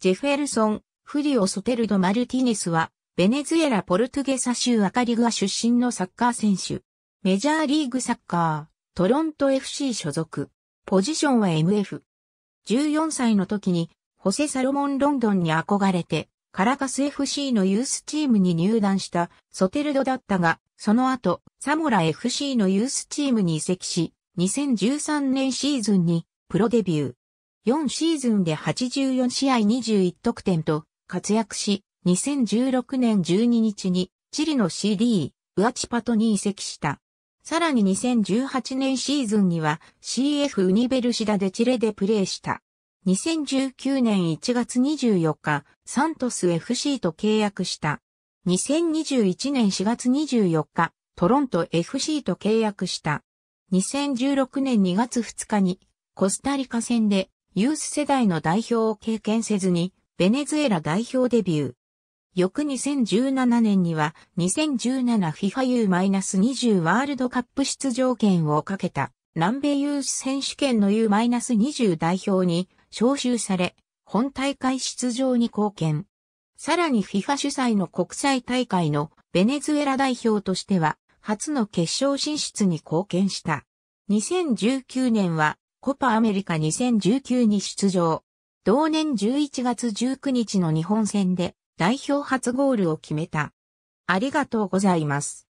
ジェフェルソン、フリオ・ソテルド・マルティネスは、ベネズエラ・ポルトゲサ州アカリガ出身のサッカー選手。メジャーリーグサッカー、トロント FC 所属。ポジションは MF。14歳の時に、ホセ・サロモン・ロンドンに憧れて、カラカス FC のユースチームに入団したソテルドだったが、その後、サモラ FC のユースチームに移籍し、2013年シーズンにプロデビュー。4シーズンで84試合21得点と活躍し、2016年12日にチリの CD、ウアチパトに移籍した。さらに2018年シーズンには CF ウニベルシダでチレでプレーした。2019年1月24日、サントス FC と契約した。2021年4月24日、トロント FC と契約した。2016年2月2日にコスタリカ戦でユース世代の代表を経験せずに、ベネズエラ代表デビュー。翌2017年には 2017FIFA U-20 ワールドカップ出場権をかけた南米ユース選手権の U-20 代表に招集され、本大会出場に貢献。さらに FIFA 主催の国際大会のベネズエラ代表としては初の決勝進出に貢献した。2019年はコパアメリカ2019に出場。同年11月19日の日本戦で代表初ゴールを決めた。ありがとうございます。